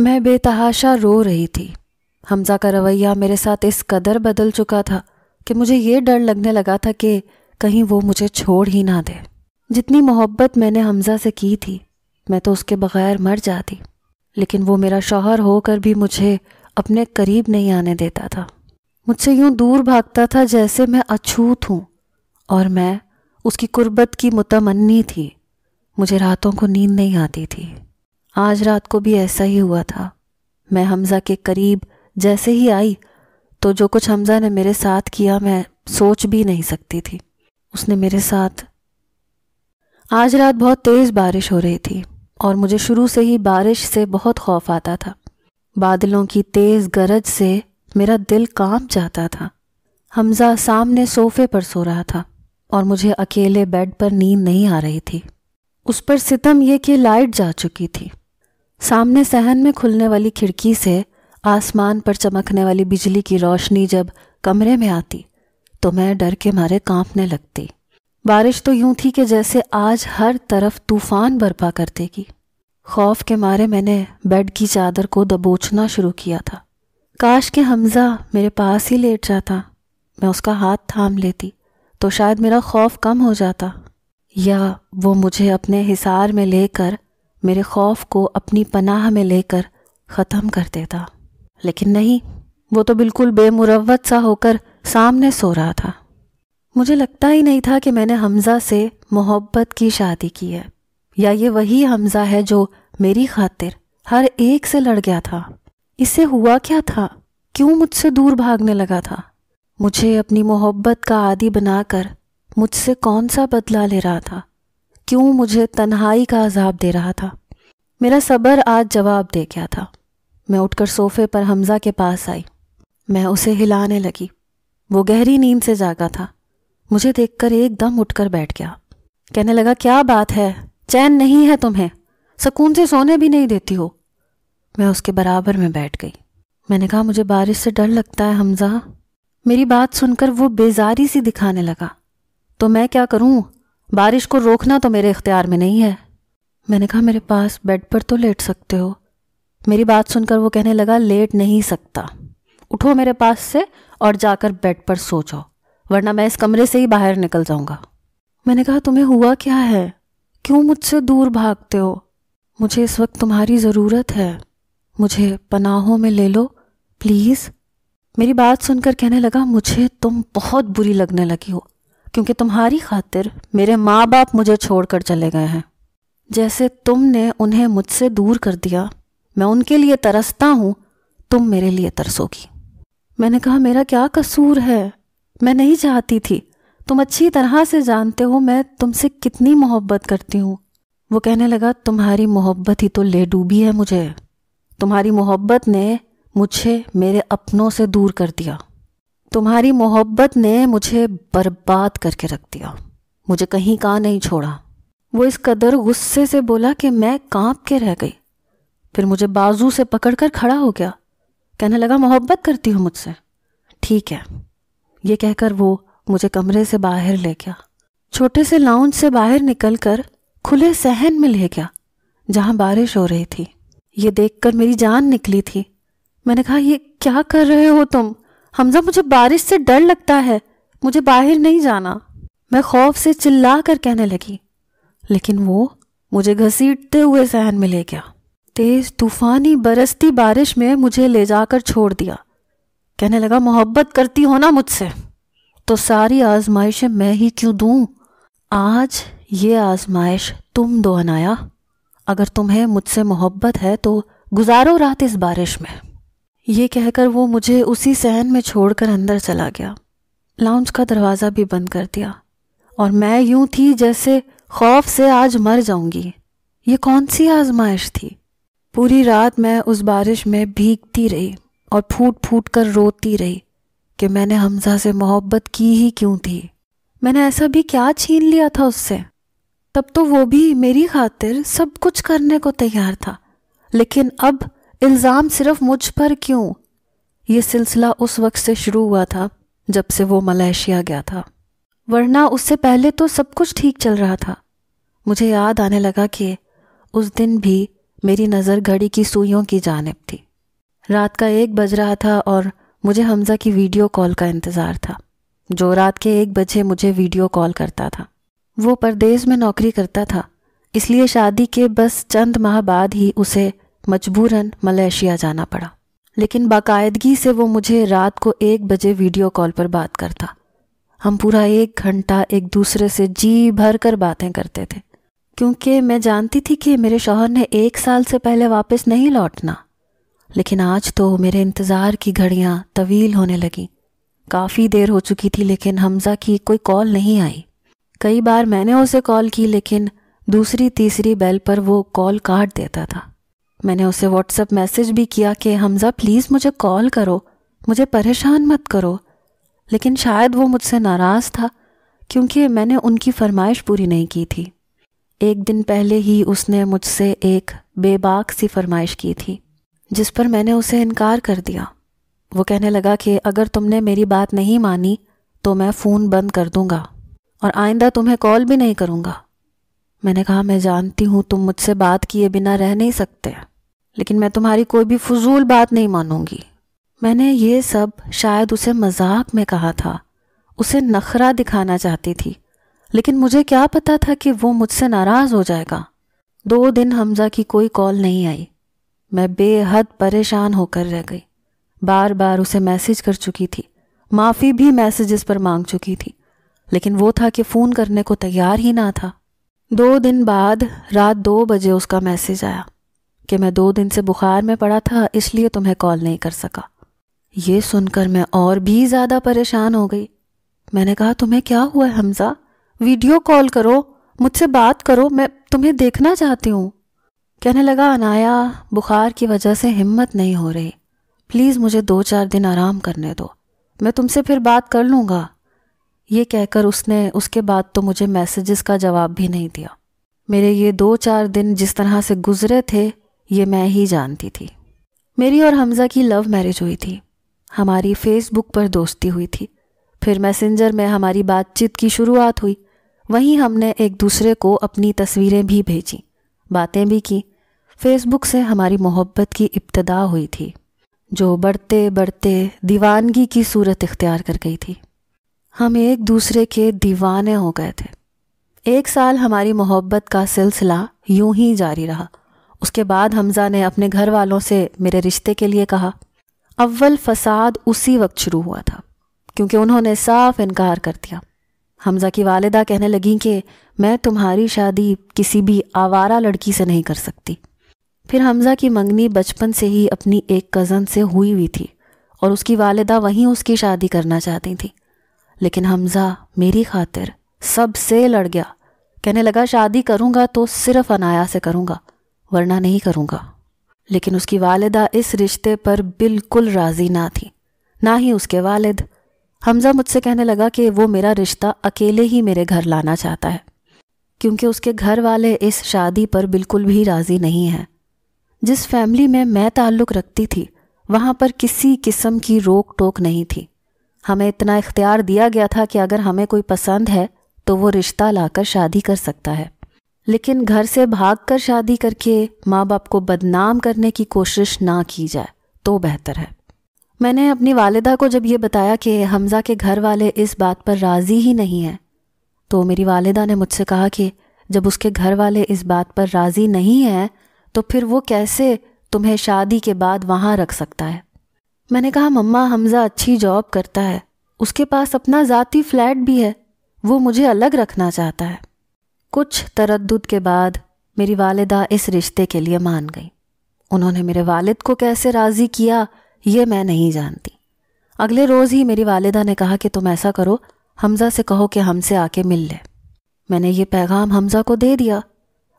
मैं बेतहाशा रो रही थी हमजा का रवैया मेरे साथ इस कदर बदल चुका था कि मुझे ये डर लगने लगा था कि कहीं वो मुझे छोड़ ही ना दे जितनी मोहब्बत मैंने हमजा से की थी मैं तो उसके बगैर मर जाती लेकिन वो मेरा शौहर होकर भी मुझे अपने करीब नहीं आने देता था मुझसे यूं दूर भागता था जैसे मैं अछूत हूँ और मैं उसकी कुर्बत की मुतमन्नी थी मुझे रातों को नींद नहीं आती थी आज रात को भी ऐसा ही हुआ था मैं हमज़ा के करीब जैसे ही आई तो जो कुछ हमज़ा ने मेरे साथ किया मैं सोच भी नहीं सकती थी उसने मेरे साथ आज रात बहुत तेज़ बारिश हो रही थी और मुझे शुरू से ही बारिश से बहुत खौफ आता था बादलों की तेज़ गरज से मेरा दिल कांप जाता था हमज़ा सामने सोफे पर सो रहा था और मुझे अकेले बेड पर नींद नहीं आ रही थी उस पर सितम ये कि लाइट जा चुकी थी सामने सहन में खुलने वाली खिड़की से आसमान पर चमकने वाली बिजली की रोशनी जब कमरे में आती तो मैं डर के मारे कांपने लगती बारिश तो यूं थी कि जैसे आज हर तरफ तूफान बर्पा कर देगी खौफ के मारे मैंने बेड की चादर को दबोचना शुरू किया था काश के हमज़ा मेरे पास ही लेट जाता मैं उसका हाथ थाम लेती तो शायद मेरा खौफ कम हो जाता या वो मुझे अपने हिसार में लेकर मेरे खौफ को अपनी पनाह में लेकर ख़त्म कर देता लेकिन नहीं वो तो बिल्कुल बेमुरवत सा होकर सामने सो रहा था मुझे लगता ही नहीं था कि मैंने हमज़ा से मोहब्बत की शादी की है या ये वही हमज़ा है जो मेरी खातिर हर एक से लड़ गया था इससे हुआ क्या था क्यों मुझसे दूर भागने लगा था मुझे अपनी मोहब्बत का आदि बनाकर मुझसे कौन सा बदला ले रहा था क्यों मुझे तन्हाई का अजाब दे रहा था मेरा सब्र आज जवाब दे गया था मैं उठकर सोफे पर हमज़ा के पास आई मैं उसे हिलाने लगी वो गहरी नींद से जागा था मुझे देखकर एकदम उठकर बैठ गया कहने लगा क्या बात है चैन नहीं है तुम्हें सुकून से सोने भी नहीं देती हो मैं उसके बराबर में बैठ गई मैंने कहा मुझे बारिश से डर लगता है हमज़ा मेरी बात सुनकर वो बेजारी सी दिखाने लगा तो मैं क्या करूं बारिश को रोकना तो मेरे इख्तियार में नहीं है मैंने कहा मेरे पास बेड पर तो लेट सकते हो मेरी बात सुनकर वो कहने लगा लेट नहीं सकता उठो मेरे पास से और जाकर बेड पर सो जाओ वरना मैं इस कमरे से ही बाहर निकल जाऊंगा मैंने कहा तुम्हें हुआ क्या है क्यों मुझसे दूर भागते हो मुझे इस वक्त तुम्हारी ज़रूरत है मुझे पनाहों में ले लो प्लीज़ मेरी बात सुनकर कहने लगा मुझे तुम बहुत बुरी लगने लगी हो क्योंकि तुम्हारी खातिर मेरे माँ बाप मुझे छोड़कर चले गए हैं जैसे तुमने उन्हें मुझसे दूर कर दिया मैं उनके लिए तरसता हूँ तुम मेरे लिए तरसोगी मैंने कहा मेरा क्या कसूर है मैं नहीं चाहती थी तुम अच्छी तरह से जानते हो मैं तुमसे कितनी मोहब्बत करती हूँ वो कहने लगा तुम्हारी मोहब्बत ही तो ले डूबी है मुझे तुम्हारी मोहब्बत ने मुझे मेरे अपनों से दूर कर दिया तुम्हारी मोहब्बत ने मुझे बर्बाद करके रख दिया मुझे कहीं का नहीं छोड़ा वो इस कदर गुस्से से बोला कि मैं कांप के रह गई फिर मुझे बाजू से पकड़कर खड़ा हो गया कहने लगा मोहब्बत करती हूं मुझसे ठीक है ये कहकर वो मुझे कमरे से बाहर ले गया छोटे से लाउंज से बाहर निकलकर खुले सहन में ले गया जहाँ बारिश हो रही थी ये देखकर मेरी जान निकली थी मैंने कहा ये क्या कर रहे हो तुम हमजा मुझे बारिश से डर लगता है मुझे बाहर नहीं जाना मैं खौफ से चिल्ला कर कहने लगी लेकिन वो मुझे घसीटते हुए सहन में ले गया तेज तूफानी बरसती बारिश में मुझे ले जाकर छोड़ दिया कहने लगा मोहब्बत करती हो ना मुझसे तो सारी आजमाइशें मैं ही क्यों दूं आज ये आजमाइश तुम दो अनाया अगर तुम्हें मुझसे मोहब्बत है तो गुजारो रात इस बारिश में ये कहकर वो मुझे उसी सहन में छोड़कर अंदर चला गया लाउंज का दरवाज़ा भी बंद कर दिया और मैं यूं थी जैसे खौफ से आज मर जाऊंगी ये कौन सी आजमाइश थी पूरी रात मैं उस बारिश में भीगती रही और फूट फूट कर रोती रही कि मैंने हमजा से मोहब्बत की ही क्यों थी मैंने ऐसा भी क्या छीन लिया था उससे तब तो वो भी मेरी खातिर सब कुछ करने को तैयार था लेकिन अब इल्ज़ाम सिर्फ मुझ पर क्यों ये सिलसिला उस वक्त से शुरू हुआ था जब से वो मलेशिया गया था वरना उससे पहले तो सब कुछ ठीक चल रहा था मुझे याद आने लगा कि उस दिन भी मेरी नज़र घड़ी की सुइयों की जानब थी रात का एक बज रहा था और मुझे हमज़ा की वीडियो कॉल का इंतज़ार था जो रात के एक बजे मुझे वीडियो कॉल करता था वो परदेश में नौकरी करता था इसलिए शादी के बस चंद माह बाद ही उसे मजबूरन मलेशिया जाना पड़ा लेकिन बाकायदगी से वो मुझे रात को एक बजे वीडियो कॉल पर बात करता हम पूरा एक घंटा एक दूसरे से जी भर कर बातें करते थे क्योंकि मैं जानती थी कि मेरे शोहर ने एक साल से पहले वापस नहीं लौटना लेकिन आज तो मेरे इंतज़ार की घड़ियाँ तवील होने लगीं काफ़ी देर हो चुकी थी लेकिन हमज़ा की कोई कॉल नहीं आई कई बार मैंने उसे कॉल की लेकिन दूसरी तीसरी बेल पर वो कॉल काट देता था मैंने उसे व्हाट्सएप मैसेज भी किया कि हमज़ा प्लीज़ मुझे कॉल करो मुझे परेशान मत करो लेकिन शायद वो मुझसे नाराज़ था क्योंकि मैंने उनकी फरमाइश पूरी नहीं की थी एक दिन पहले ही उसने मुझसे एक बेबाक सी फरमाइश की थी जिस पर मैंने उसे इनकार कर दिया वो कहने लगा कि अगर तुमने मेरी बात नहीं मानी तो मैं फ़ोन बंद कर दूंगा और आइंदा तुम्हें कॉल भी नहीं करूंगा मैंने कहा मैं जानती हूँ तुम मुझसे बात किए बिना रह नहीं सकते लेकिन मैं तुम्हारी कोई भी फजूल बात नहीं मानूंगी मैंने ये सब शायद उसे मजाक में कहा था उसे नखरा दिखाना चाहती थी लेकिन मुझे क्या पता था कि वो मुझसे नाराज़ हो जाएगा दो दिन हमजा की कोई कॉल नहीं आई मैं बेहद परेशान होकर रह गई बार बार उसे मैसेज कर चुकी थी माफ़ी भी मैसेजेस पर मांग चुकी थी लेकिन वो था कि फ़ोन करने को तैयार ही ना था दो दिन बाद रात दो बजे उसका मैसेज आया कि मैं दो दिन से बुखार में पड़ा था इसलिए तुम्हें कॉल नहीं कर सका ये सुनकर मैं और भी ज़्यादा परेशान हो गई मैंने कहा तुम्हें क्या हुआ हमज़ा वीडियो कॉल करो मुझसे बात करो मैं तुम्हें देखना चाहती हूँ कहने लगा अनाया बुखार की वजह से हिम्मत नहीं हो रही प्लीज़ मुझे दो चार दिन आराम करने दो मैं तुमसे फिर बात कर लूंगा ये कहकर उसने उसके बाद तो मुझे मैसेजेस का जवाब भी नहीं दिया मेरे ये दो चार दिन जिस तरह से गुजरे थे ये मैं ही जानती थी मेरी और हमज़ा की लव मैरिज हुई थी हमारी फेसबुक पर दोस्ती हुई थी फिर मैसेंजर में हमारी बातचीत की शुरुआत हुई वहीं हमने एक दूसरे को अपनी तस्वीरें भी भेजी बातें भी की फेसबुक से हमारी मोहब्बत की इब्तदा हुई थी जो बढ़ते बढ़ते दीवानगी की सूरत इख्तियार कर गई थी हम एक दूसरे के दीवाने हो गए थे एक साल हमारी मोहब्बत का सिलसिला यूं ही जारी रहा उसके बाद हमज़ा ने अपने घर वालों से मेरे रिश्ते के लिए कहा अव्वल फसाद उसी वक्त शुरू हुआ था क्योंकि उन्होंने साफ इनकार कर दिया हमज़ा की वालिदा कहने लगी कि मैं तुम्हारी शादी किसी भी आवारा लड़की से नहीं कर सकती फिर हमज़ा की मंगनी बचपन से ही अपनी एक कज़न से हुई हुई थी और उसकी वालिदा वहीं उसकी शादी करना चाहती थी लेकिन हमज़ा मेरी खातिर सब से लड़ गया कहने लगा शादी करूंगा तो सिर्फ अनाया से करूँगा वरना नहीं करूँगा लेकिन उसकी वालदा इस रिश्ते पर बिल्कुल राज़ी ना थी ना ही उसके वालिद हमज़ा मुझसे कहने लगा कि वो मेरा रिश्ता अकेले ही मेरे घर लाना चाहता है क्योंकि उसके घर वाले इस शादी पर बिल्कुल भी राज़ी नहीं हैं जिस फैमिली में मैं ताल्लुक़ रखती थी वहां पर किसी किस्म की रोक टोक नहीं थी हमें इतना इख्तियार दिया गया था कि अगर हमें कोई पसंद है तो वो रिश्ता लाकर शादी कर सकता है लेकिन घर से भाग कर शादी करके माँ बाप को बदनाम करने की कोशिश ना की जाए तो बेहतर है मैंने अपनी वालिदा को जब ये बताया कि हमज़ा के घर वाले इस बात पर राज़ी ही नहीं हैं तो मेरी वालिदा ने मुझसे कहा कि जब उसके घर वाले इस बात पर राज़ी नहीं हैं तो फिर वो कैसे तुम्हें शादी के बाद वहाँ रख सकता है मैंने कहा मम्मा हमज़ा अच्छी जॉब करता है उसके पास अपना ज़ाती फ्लैट भी है वो मुझे अलग रखना चाहता है कुछ तरद के बाद मेरी वालदा इस रिश्ते के लिए मान गई उन्होंने मेरे वालिद को कैसे राज़ी किया ये मैं नहीं जानती अगले रोज़ ही मेरी वालदा ने कहा कि तुम ऐसा करो हमज़ा से कहो कि हमसे आके मिल ले मैंने ये पैगाम हमज़ा को दे दिया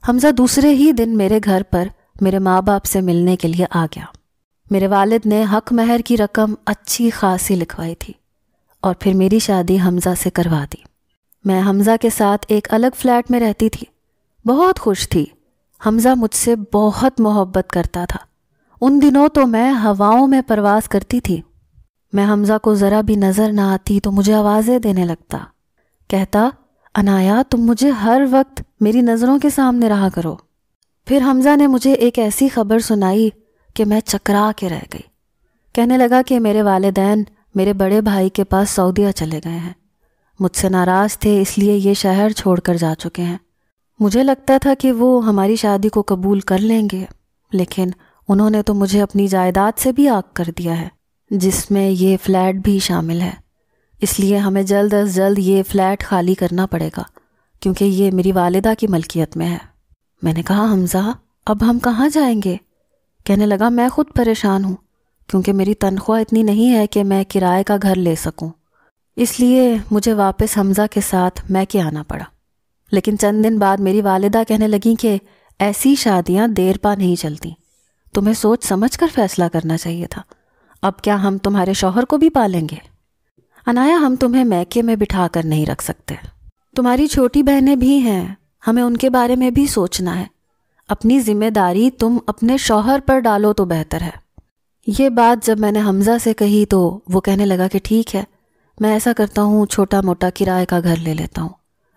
हमज़ा दूसरे ही दिन मेरे घर पर मेरे माँ बाप से मिलने के लिए आ गया मेरे वालिद ने हक महर की रकम अच्छी खासी लिखवाई थी और फिर मेरी शादी हमज़ा से करवा दी मैं हमज़ा के साथ एक अलग फ्लैट में रहती थी बहुत खुश थी हमज़ा मुझसे बहुत मोहब्बत करता था उन दिनों तो मैं हवाओं में परवास करती थी मैं हमज़ा को ज़रा भी नज़र ना आती तो मुझे आवाज़ें देने लगता कहता अनाया तुम मुझे हर वक्त मेरी नज़रों के सामने रहा करो फिर हमज़ा ने मुझे एक ऐसी खबर सुनाई कि मैं चकरा के रह गई कहने लगा कि मेरे वालदेन मेरे बड़े भाई के पास सऊदीया चले गए हैं मुझसे नाराज़ थे इसलिए ये शहर छोड़कर जा चुके हैं मुझे लगता था कि वो हमारी शादी को कबूल कर लेंगे लेकिन उन्होंने तो मुझे अपनी जायदाद से भी आग कर दिया है जिसमें ये फ्लैट भी शामिल है इसलिए हमें जल्द अज जल्द ये फ्लैट खाली करना पड़ेगा क्योंकि ये मेरी वालदा की मलकियत में है मैंने कहा हमजा अब हम कहाँ जाएंगे कहने लगा मैं खुद परेशान हूँ क्योंकि मेरी तनख्वाह इतनी नहीं है कि मैं किराए का घर ले सकूँ इसलिए मुझे वापस हमज़ा के साथ मैके आना पड़ा लेकिन चंद दिन बाद मेरी वालदा कहने लगी कि ऐसी शादियाँ देर पा नहीं चलती तुम्हें सोच समझ कर फैसला करना चाहिए था अब क्या हम तुम्हारे शौहर को भी पालेंगे अनाया हम तुम्हें मैके में बिठा कर नहीं रख सकते तुम्हारी छोटी बहनें भी हैं हमें उनके बारे में भी सोचना है अपनी जिम्मेदारी तुम अपने शौहर पर डालो तो बेहतर है ये बात जब मैंने हमजा से कही तो वो कहने लगा कि ठीक है मैं ऐसा करता हूँ छोटा मोटा किराए का घर ले लेता हूँ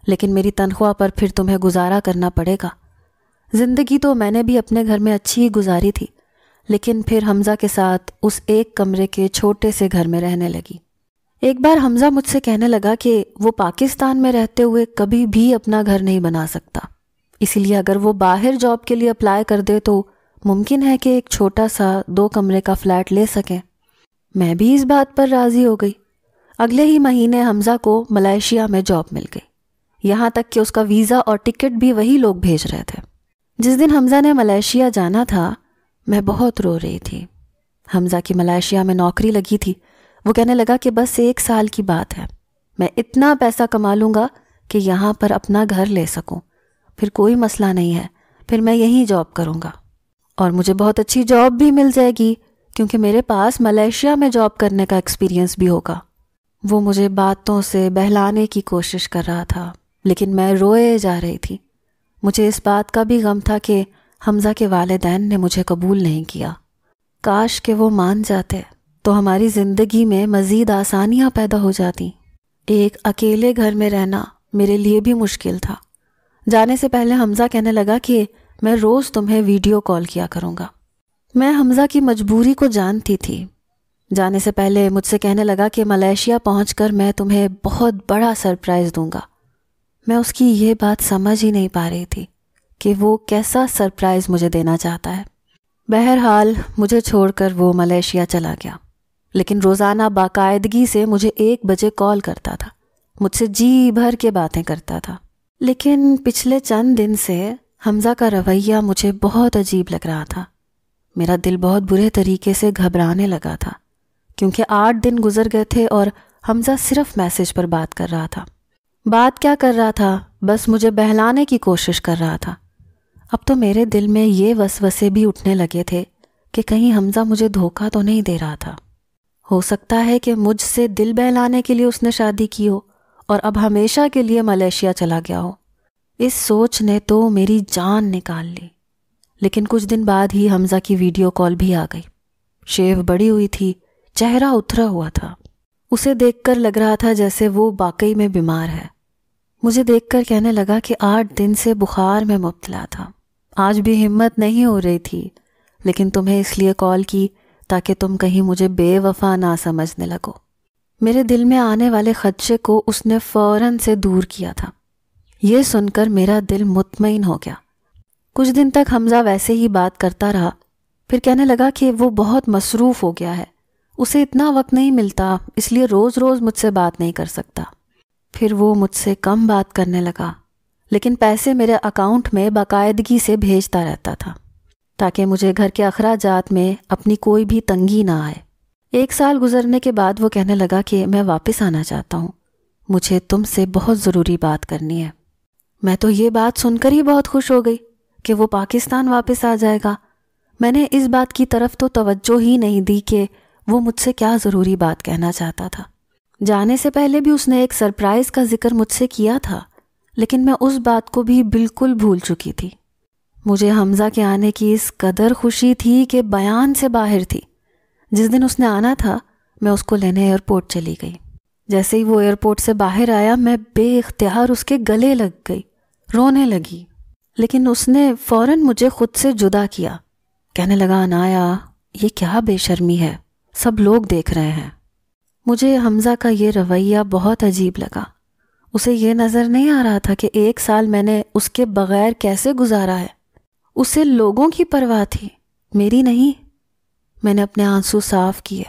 लेकिन मेरी तनख्वाह पर फिर तुम्हें गुजारा करना पड़ेगा ज़िंदगी तो मैंने भी अपने घर में अच्छी ही गुजारी थी लेकिन फिर हमज़ा के साथ उस एक कमरे के छोटे से घर में रहने लगी एक बार हमज़ा मुझसे कहने लगा कि वो पाकिस्तान में रहते हुए कभी भी अपना घर नहीं बना सकता इसीलिए अगर वो बाहर जॉब के लिए अप्लाई कर दे तो मुमकिन है कि एक छोटा सा दो कमरे का फ्लैट ले सकें मैं भी इस बात पर राज़ी हो गई अगले ही महीने हमज़ा को मलेशिया में जॉब मिल गई यहाँ तक कि उसका वीज़ा और टिकट भी वही लोग भेज रहे थे जिस दिन हमज़ा ने मलेशिया जाना था मैं बहुत रो रही थी हमज़ा की मलेशिया में नौकरी लगी थी वो कहने लगा कि बस एक साल की बात है मैं इतना पैसा कमा लूँगा कि यहाँ पर अपना घर ले सकूँ फिर कोई मसला नहीं है फिर मैं यहीं जॉब करूँगा और मुझे बहुत अच्छी जॉब भी मिल जाएगी क्योंकि मेरे पास मलेशिया में जॉब करने का एक्सपीरियंस भी होगा वो मुझे बातों से बहलाने की कोशिश कर रहा था लेकिन मैं रोए जा रही थी मुझे इस बात का भी गम था कि हमज़ा के वालदेन ने मुझे कबूल नहीं किया काश के वो मान जाते तो हमारी ज़िंदगी में मज़ीद आसानियाँ पैदा हो जाती एक अकेले घर में रहना मेरे लिए भी मुश्किल था जाने से पहले हमजा कहने लगा कि मैं रोज तुम्हें वीडियो कॉल किया करूँगा मैं हमजा की मजबूरी को जानती थी जाने से पहले मुझसे कहने लगा कि मलेशिया पहुंचकर मैं तुम्हें बहुत बड़ा सरप्राइज़ दूंगा मैं उसकी ये बात समझ ही नहीं पा रही थी कि वो कैसा सरप्राइज़ मुझे देना चाहता है बहरहाल मुझे छोड़कर वो मलेशिया चला गया लेकिन रोज़ाना बाकायदगी से मुझे एक बजे कॉल करता था मुझसे जी भर के बातें करता था लेकिन पिछले चंद दिन से हमज़ा का रवैया मुझे बहुत अजीब लग रहा था मेरा दिल बहुत बुरे तरीके से घबराने लगा था क्योंकि आठ दिन गुजर गए थे और हमज़ा सिर्फ मैसेज पर बात कर रहा था बात क्या कर रहा था बस मुझे बहलाने की कोशिश कर रहा था अब तो मेरे दिल में ये वसवसे भी उठने लगे थे कि कहीं हमज़ा मुझे धोखा तो नहीं दे रहा था हो सकता है कि मुझसे दिल बहलाने के लिए उसने शादी की हो और अब हमेशा के लिए मलेशिया चला गया हो इस सोच ने तो मेरी जान निकाल ली लेकिन कुछ दिन बाद ही हमज़ा की वीडियो कॉल भी आ गई शेव बड़ी हुई थी चेहरा उथरा हुआ था उसे देखकर लग रहा था जैसे वो वाकई में बीमार है मुझे देखकर कहने लगा कि आठ दिन से बुखार में मुबतला था आज भी हिम्मत नहीं हो रही थी लेकिन तुम्हें इसलिए कॉल की ताकि तुम कहीं मुझे बेवफा ना समझने लगो मेरे दिल में आने वाले खदशे को उसने फौरन से दूर किया था यह सुनकर मेरा दिल मुतमिन हो गया कुछ दिन तक हमजा वैसे ही बात करता रहा फिर कहने लगा कि वो बहुत मसरूफ़ हो गया है उसे इतना वक्त नहीं मिलता इसलिए रोज़ रोज़ मुझसे बात नहीं कर सकता फिर वो मुझसे कम बात करने लगा लेकिन पैसे मेरे अकाउंट में बाकायदगी से भेजता रहता था ताकि मुझे घर के अखराजात में अपनी कोई भी तंगी ना आए एक साल गुजरने के बाद वो कहने लगा कि मैं वापस आना चाहता हूँ मुझे तुमसे बहुत ज़रूरी बात करनी है मैं तो ये बात सुनकर ही बहुत खुश हो गई कि वो पाकिस्तान वापस आ जाएगा मैंने इस बात की तरफ तो तवज्जो ही नहीं दी कि वो मुझसे क्या ज़रूरी बात कहना चाहता था जाने से पहले भी उसने एक सरप्राइज़ का जिक्र मुझसे किया था लेकिन मैं उस बात को भी बिल्कुल भूल चुकी थी मुझे हमज़ा के आने की इस कदर खुशी थी कि बयान से बाहर थी जिस दिन उसने आना था मैं उसको लेने एयरपोर्ट चली गई जैसे ही वो एयरपोर्ट से बाहर आया मैं बेख्तियार उसके गले लग गई रोने लगी लेकिन उसने फौरन मुझे खुद से जुदा किया कहने लगा अनाया ये क्या बेशर्मी है सब लोग देख रहे हैं मुझे हमज़ा का ये रवैया बहुत अजीब लगा उसे ये नज़र नहीं आ रहा था कि एक साल मैंने उसके बगैर कैसे गुजारा है उसे लोगों की परवाह थी मेरी नहीं मैंने अपने आंसू साफ किए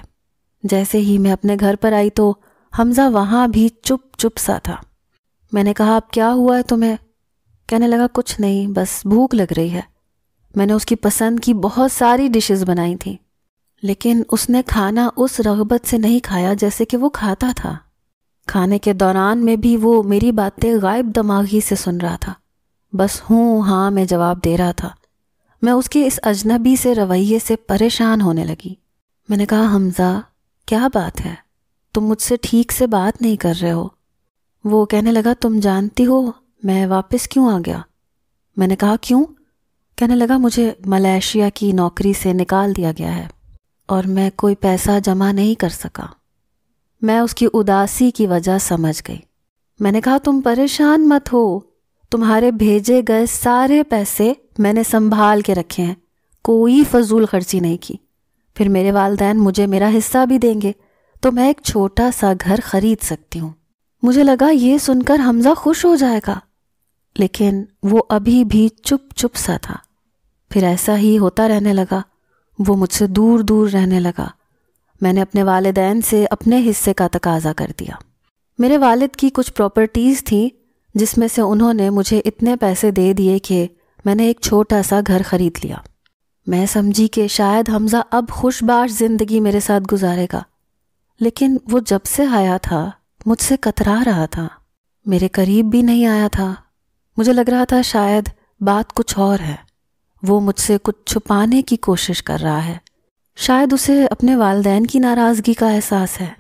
जैसे ही मैं अपने घर पर आई तो हमज़ा वहाँ भी चुप चुप सा था मैंने कहा अब क्या हुआ है तुम्हें कहने लगा कुछ नहीं बस भूख लग रही है मैंने उसकी पसंद की बहुत सारी डिशेस बनाई थी लेकिन उसने खाना उस रगबत से नहीं खाया जैसे कि वो खाता था खाने के दौरान में भी वो मेरी बातें गायब दमागी से सुन रहा था बस हूँ हाँ मैं जवाब दे रहा था मैं उसके इस अजनबी से रवैये से परेशान होने लगी मैंने कहा हमज़ा क्या बात है तुम मुझसे ठीक से बात नहीं कर रहे हो वो कहने लगा तुम जानती हो मैं वापस क्यों आ गया मैंने कहा क्यों कहने लगा मुझे मलेशिया की नौकरी से निकाल दिया गया है और मैं कोई पैसा जमा नहीं कर सका मैं उसकी उदासी की वजह समझ गई मैंने कहा तुम परेशान मत हो तुम्हारे भेजे गए सारे पैसे मैंने संभाल के रखे हैं कोई फजूल खर्ची नहीं की फिर मेरे वालदेन मुझे मेरा हिस्सा भी देंगे तो मैं एक छोटा सा घर खरीद सकती हूँ मुझे लगा ये सुनकर हमजा खुश हो जाएगा लेकिन वो अभी भी चुप चुप सा था फिर ऐसा ही होता रहने लगा वो मुझसे दूर दूर रहने लगा मैंने अपने वालदेन से अपने हिस्से का तकाजा कर दिया मेरे वालिद की कुछ प्रॉपर्टीज़ थी जिसमें से उन्होंने मुझे इतने पैसे दे दिए कि मैंने एक छोटा सा घर खरीद लिया मैं समझी कि शायद हमज़ा अब खुशबाश ज़िंदगी मेरे साथ गुजारेगा लेकिन वो जब से आया था मुझसे कतरा रहा था मेरे करीब भी नहीं आया था मुझे लग रहा था शायद बात कुछ और है वो मुझसे कुछ छुपाने की कोशिश कर रहा है शायद उसे अपने वालदेन की नाराज़गी का एहसास है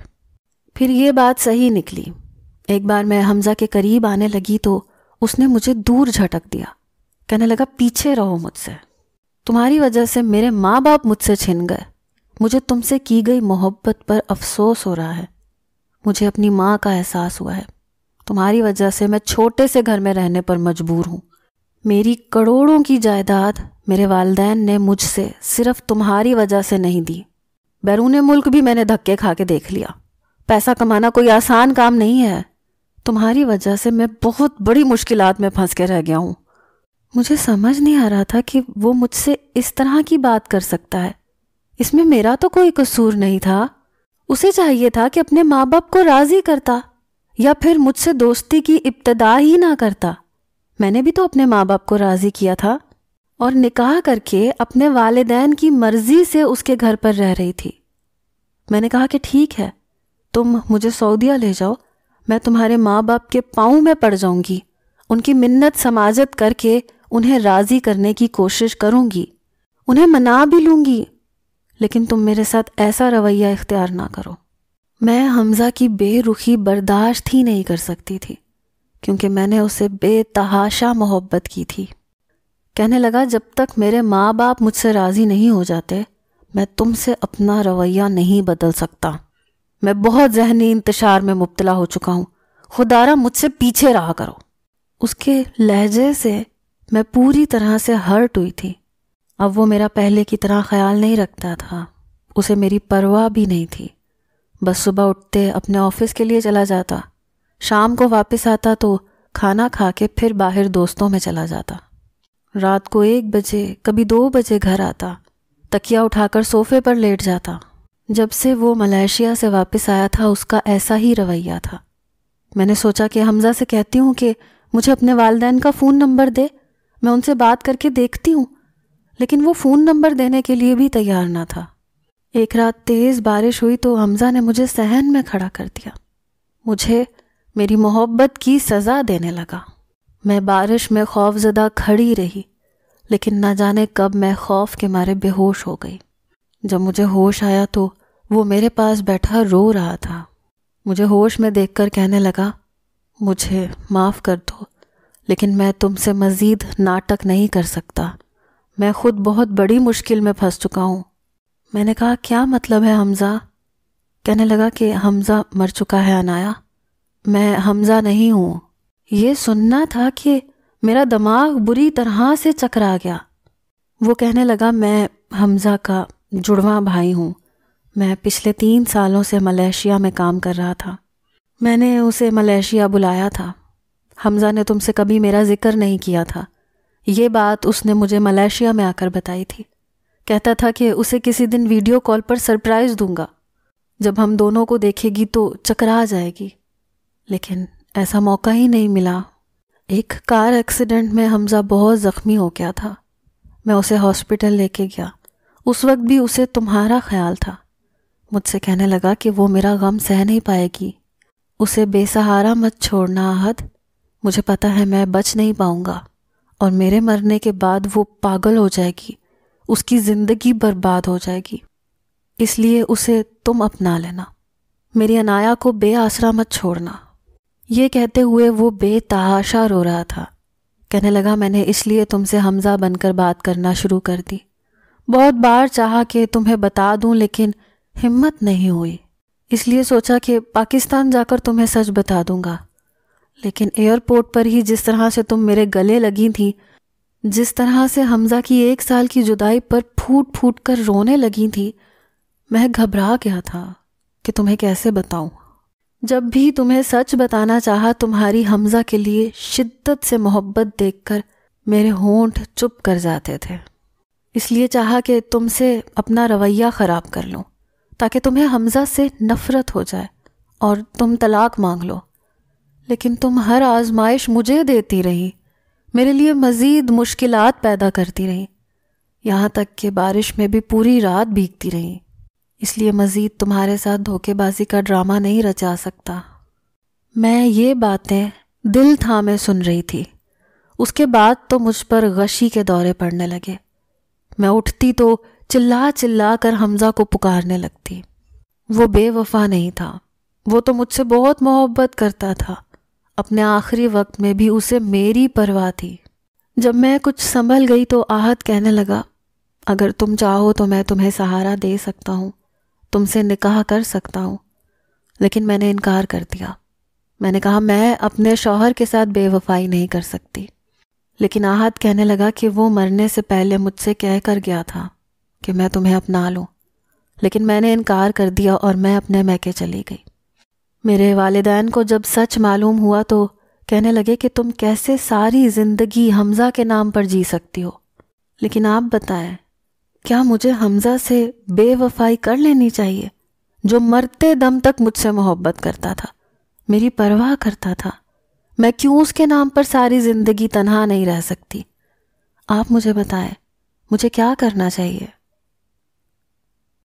फिर ये बात सही निकली एक बार मैं हमज़ा के करीब आने लगी तो उसने मुझे दूर झटक दिया कहने लगा पीछे रहो मुझसे तुम्हारी वजह से मेरे माँ बाप मुझसे छिन गए मुझे तुमसे की गई मोहब्बत पर अफसोस हो रहा है मुझे अपनी माँ का एहसास हुआ है तुम्हारी वजह से मैं छोटे से घर में रहने पर मजबूर हूँ मेरी करोड़ों की जायदाद मेरे वालदेन ने मुझसे सिर्फ तुम्हारी वजह से नहीं दी बैरून मुल्क भी मैंने धक्के खा के देख लिया पैसा कमाना कोई आसान काम नहीं है तुम्हारी वजह से मैं बहुत बड़ी मुश्किलात में फंस के रह गया हूँ मुझे समझ नहीं आ रहा था कि वो मुझसे इस तरह की बात कर सकता है इसमें मेरा तो कोई कसूर नहीं था उसे चाहिए था कि अपने माँ बाप को राजी करता या फिर मुझसे दोस्ती की इब्तदा ही ना करता मैंने भी तो अपने माँ बाप को राज़ी किया था और निकाह करके अपने वालदेन की मर्ज़ी से उसके घर पर रह रही थी मैंने कहा कि ठीक है तुम मुझे सऊदिया ले जाओ मैं तुम्हारे माँ बाप के पाँव में पड़ जाऊंगी उनकी मिन्नत समाजत करके उन्हें राज़ी करने की कोशिश करूंगी उन्हें मना भी लूंगी लेकिन तुम मेरे साथ ऐसा रवैया इख्तियार ना करो मैं हमज़ा की बेरुखी बर्दाश्त ही नहीं कर सकती थी क्योंकि मैंने उसे बेतहाशा मोहब्बत की थी कहने लगा जब तक मेरे माँ बाप मुझसे राज़ी नहीं हो जाते मैं तुमसे अपना रवैया नहीं बदल सकता मैं बहुत जहनी इंतशार में मुबतला हो चुका हूँ खुदारा मुझसे पीछे रहा करो उसके लहजे से मैं पूरी तरह से हर्ट हुई थी अब वो मेरा पहले की तरह ख्याल नहीं रखता था उसे मेरी परवाह भी नहीं थी बस सुबह उठते अपने ऑफिस के लिए चला जाता शाम को वापस आता तो खाना खा के फिर बाहर दोस्तों में चला जाता रात को एक बजे कभी दो बजे घर आता तकिया उठाकर सोफे पर लेट जाता जब से वो मलेशिया से वापस आया था उसका ऐसा ही रवैया था मैंने सोचा कि हमज़ा से कहती हूँ कि मुझे अपने वालदेन का फ़ोन नंबर दे मैं उनसे बात करके देखती हूँ लेकिन वो फ़ोन नंबर देने के लिए भी तैयार ना था एक रात तेज़ बारिश हुई तो हमज़ा ने मुझे सहन में खड़ा कर दिया मुझे मेरी मोहब्बत की सज़ा देने लगा मैं बारिश में खौफजदा खड़ी रही लेकिन ना जाने कब मैं खौफ के मारे बेहोश हो गई जब मुझे होश आया तो वो मेरे पास बैठा रो रहा था मुझे होश में देखकर कहने लगा मुझे माफ़ कर दो लेकिन मैं तुमसे मज़ीद नाटक नहीं कर सकता मैं खुद बहुत बड़ी मुश्किल में फंस चुका हूँ मैंने कहा क्या मतलब है हमज़ा कहने लगा कि हमज़ा मर चुका है अनाया मैं हमज़ा नहीं हूँ ये सुनना था कि मेरा दिमाग बुरी तरह से चकरा गया वो कहने लगा मैं हमज़ा का जुड़वा भाई हूँ मैं पिछले तीन सालों से मलेशिया में काम कर रहा था मैंने उसे मलेशिया बुलाया था हमज़ा ने तुमसे कभी मेरा ज़िक्र नहीं किया था ये बात उसने मुझे मलेशिया में आकर बताई थी कहता था कि उसे किसी दिन वीडियो कॉल पर सरप्राइज़ दूंगा जब हम दोनों को देखेगी तो चकरा जाएगी लेकिन ऐसा मौका ही नहीं मिला एक कार एक्सीडेंट में हमज़ा बहुत ज़ख्मी हो गया था मैं उसे हॉस्पिटल लेके गया उस वक्त भी उसे तुम्हारा ख्याल था मुझसे कहने लगा कि वो मेरा गम सह नहीं पाएगी उसे बेसहारा मत छोड़ना आहद मुझे पता है मैं बच नहीं पाऊंगा और मेरे मरने के बाद वो पागल हो जाएगी उसकी ज़िंदगी बर्बाद हो जाएगी इसलिए उसे तुम अपना लेना मेरी अनाया को बेआसरा मत छोड़ना ये कहते हुए वो बेतहाशा रो रहा था कहने लगा मैंने इसलिए तुमसे हमजा बनकर बात करना शुरू कर दी बहुत बार चाहा कि तुम्हें बता दूं लेकिन हिम्मत नहीं हुई इसलिए सोचा कि पाकिस्तान जाकर तुम्हें सच बता दूंगा लेकिन एयरपोर्ट पर ही जिस तरह से तुम मेरे गले लगी थी जिस तरह से हमजा की एक साल की जुदाई पर फूट फूट कर रोने लगी थी मैं घबरा गया था कि तुम्हें कैसे बताऊं जब भी तुम्हें सच बताना चाहा तुम्हारी हमजा के लिए शिद्दत से मोहब्बत देखकर मेरे होंठ चुप कर जाते थे इसलिए चाहा कि तुमसे अपना रवैया ख़राब कर लूँ ताकि तुम्हें हमज़ा से नफ़रत हो जाए और तुम तलाक मांग लो लेकिन तुम हर आजमाइश मुझे देती रही मेरे लिए मज़ीद मुश्किल पैदा करती रही यहाँ तक कि बारिश में भी पूरी रात भीगती रही इसलिए मज़ीद तुम्हारे साथ धोखेबाजी का ड्रामा नहीं रचा सकता मैं ये बातें दिल थामे सुन रही थी उसके बाद तो मुझ पर गशी के दौरे पड़ने लगे मैं उठती तो चिल्ला चिल्ला कर हमजा को पुकारने लगती वो बेवफा नहीं था वो तो मुझसे बहुत मोहब्बत करता था अपने आखिरी वक्त में भी उसे मेरी परवाह थी जब मैं कुछ संभल गई तो आहत कहने लगा अगर तुम चाहो तो मैं तुम्हें सहारा दे सकता हूँ तुमसे निकाह कर सकता हूँ लेकिन मैंने इनकार कर दिया मैंने कहा मैं अपने शौहर के साथ बेवफाई नहीं कर सकती लेकिन आहत कहने लगा कि वो मरने से पहले मुझसे कह कर गया था कि मैं तुम्हें अपना लूं लेकिन मैंने इनकार कर दिया और मैं अपने मैके चली गई मेरे वालदेन को जब सच मालूम हुआ तो कहने लगे कि तुम कैसे सारी ज़िंदगी हमज़ा के नाम पर जी सकती हो लेकिन आप बताएं क्या मुझे हमज़ा से बेवफाई कर लेनी चाहिए जो मरते दम तक मुझसे मोहब्बत करता था मेरी परवाह करता था मैं क्यों उसके नाम पर सारी जिंदगी तनहा नहीं रह सकती आप मुझे बताएं मुझे क्या करना चाहिए